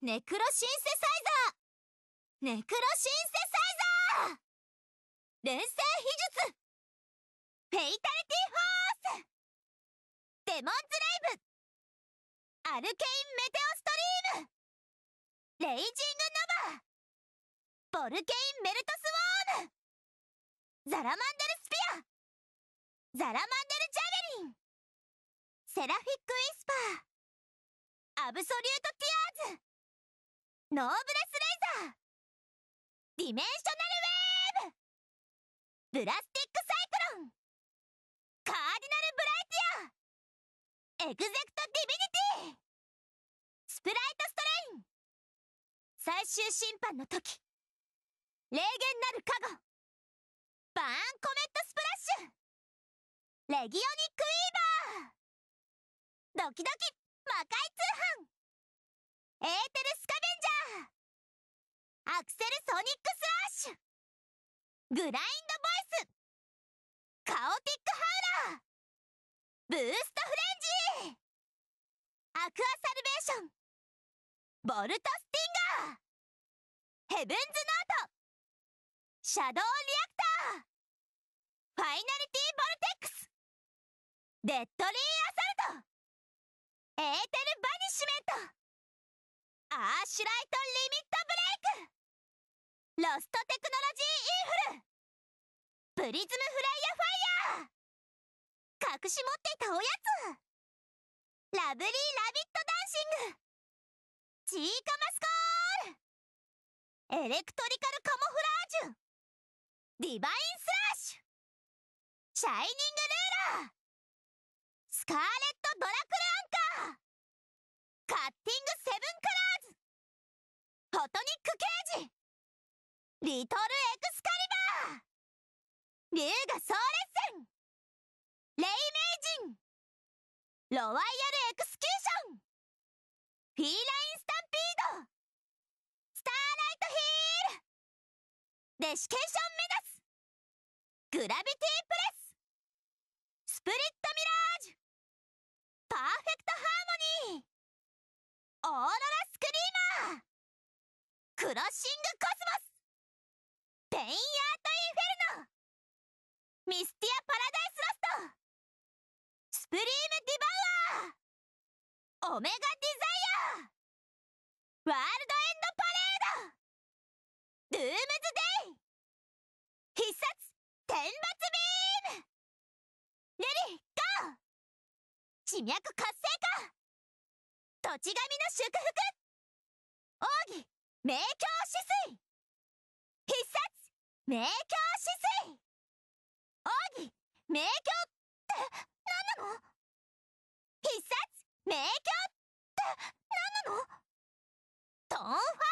ネクロシンセサイザーネクロシンセサイザー連成秘術フェイタリティフォースデモンズレイブアルケインメテオストリームレイジングノバボルケインメルトスウォームザラマンデルスピアザラマンデルジャベリンセラフィックウィスパーアブソリュートティアーズノーブレスレイザーディメンショナルウェーブブラスティックサイクロンカーディナルブライティアエグゼクトディビニティスプライトストレイン最終審判の時霊言なる加護バーンコメットスプラッシュレギオニックイーバードキドキ魔界通販エーテルスカベンジャーアクセルソニックスラッシュグラインドボイスカオティックハウラーブーストフレンジアクアサルベーションボルトスティンガーヘブンズノートシャドウリアクターファイナリティボルテックスデッドリーアサルトアッシュライトリミットブレイクロストテクノロジーインフルプリズムフライヤーファイヤー隠し持っていたおやつラブリーラビットダンシングチーカマスコールエレクトリカルカモフラージュディバインスラッシュシャイニングルーラースカーレットドラクルアンカーカッティングセブンカトニック刑事リトルエクスカリバー竜が総レッスンイ明人ロワイヤルエクスキューションフィーラインスタンピードスターライトヒールデシケーション目指すグラビティプレススプリットミラージュパーフェクトハーモニーオーロラスクリーマークラッシングコスモスペインアートインフェルノミスティアパラダイスラストスプリームディバウアーオメガディザイアーワールドエンドパレードルームズデイ必殺天罰ビームレディゴー地脈活性化土地神の祝福明鏡止水必殺明鏡止水奥義明鏡って何なの必殺明鏡って何なのトーンファ